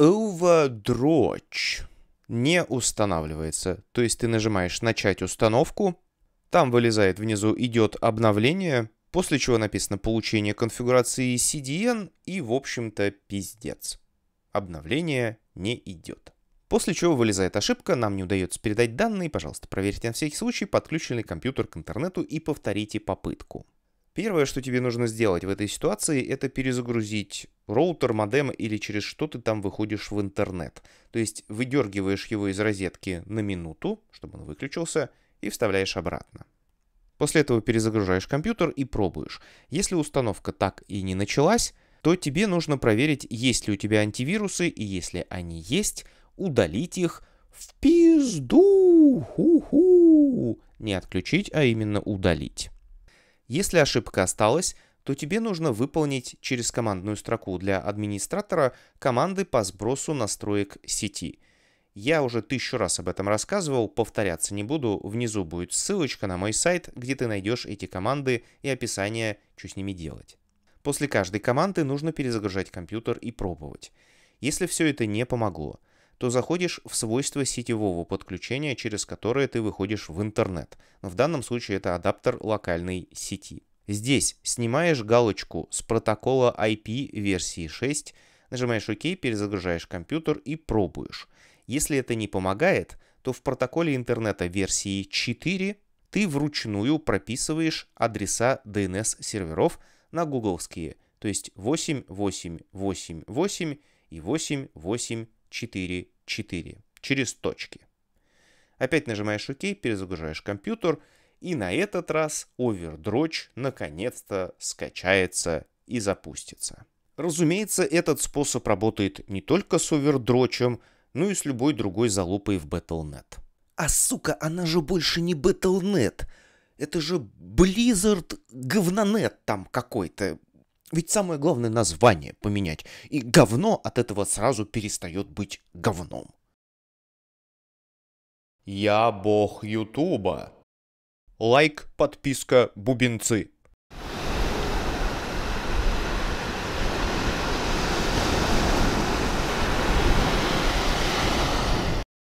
Uva не устанавливается. То есть ты нажимаешь «Начать установку», там вылезает внизу «Идет обновление», после чего написано «Получение конфигурации CDN» и, в общем-то, пиздец. Обновление не идет. После чего вылезает ошибка, нам не удается передать данные, пожалуйста, проверьте на всякий случай, подключенный компьютер к интернету и повторите попытку. Первое, что тебе нужно сделать в этой ситуации, это перезагрузить роутер, модем или через что ты там выходишь в интернет. То есть выдергиваешь его из розетки на минуту, чтобы он выключился, и вставляешь обратно. После этого перезагружаешь компьютер и пробуешь. Если установка так и не началась, то тебе нужно проверить, есть ли у тебя антивирусы, и если они есть, удалить их в пизду, ху-ху, не отключить, а именно удалить. Если ошибка осталась, то тебе нужно выполнить через командную строку для администратора команды по сбросу настроек сети. Я уже тысячу раз об этом рассказывал, повторяться не буду, внизу будет ссылочка на мой сайт, где ты найдешь эти команды и описание, что с ними делать. После каждой команды нужно перезагружать компьютер и пробовать. Если все это не помогло, то заходишь в свойства сетевого подключения, через которое ты выходишь в интернет. В данном случае это адаптер локальной сети. Здесь снимаешь галочку с протокола IP версии 6, нажимаешь ОК, перезагружаешь компьютер и пробуешь. Если это не помогает, то в протоколе интернета версии 4 ты вручную прописываешь адреса DNS серверов на гугловские, то есть 8888 и 888 4, 4 через точки. Опять нажимаешь ОК, перезагружаешь компьютер, и на этот раз овердрочь наконец-то скачается и запустится. Разумеется, этот способ работает не только с овердрочем, но и с любой другой залупой в Battle.net. А сука, она же больше не Battle.net. Это же Blizzard говнонет там какой-то. Ведь самое главное название поменять. И говно от этого сразу перестает быть говном. Я бог Ютуба. Лайк, подписка, бубенцы.